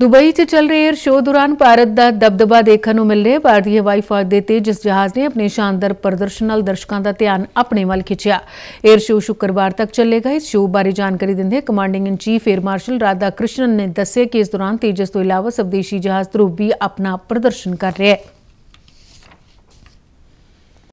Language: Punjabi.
ਦੁਬਈ 'ਚ ਚੱਲ ਰਹੇ 에어 ਸ਼ੋਅ ਦੌਰਾਨ ਭਾਰਤ ਦਾ ਦਬਦਬਾ ਦੇਖਣ ਨੂੰ ਮਿਲ ਰਿਹਾ ਭਾਰਤੀ ਹਵਾਈ ਫੌਜ ਦੇ ਤੇਜਸ ਜਹਾਜ਼ ਨੇ ਆਪਣੇ ਸ਼ਾਨਦਾਰ ਪ੍ਰਦਰਸ਼ਨ ਨਾਲ ਦਰਸ਼ਕਾਂ ਦਾ ਧਿਆਨ ਆਪਣੇ ਵੱਲ ਖਿੱਚਿਆ 에어 ਸ਼ੋਅ ਸ਼ੁੱਕਰਵਾਰ ਤੱਕ ਚੱਲੇਗਾ ਇਸ ਸ਼ੋਅ ਬਾਰੇ ਜਾਣਕਾਰੀ ਦਿੰਦੇ commanding in chief 에어 marshal Radha Krishnan ਨੇ ਦੱਸਿਆ ਕਿ ਇਸ ਦੌਰਾਨ ਤੇਜਸ ਤੋਂ ਇਲਾਵਾ ਸਵਦੇਸ਼ੀ ਜਹਾਜ਼ ਧਰੂਬ ਵੀ ਆਪਣਾ ਪ੍ਰਦਰਸ਼ਨ ਕਰ ਰਿਹਾ ਹੈ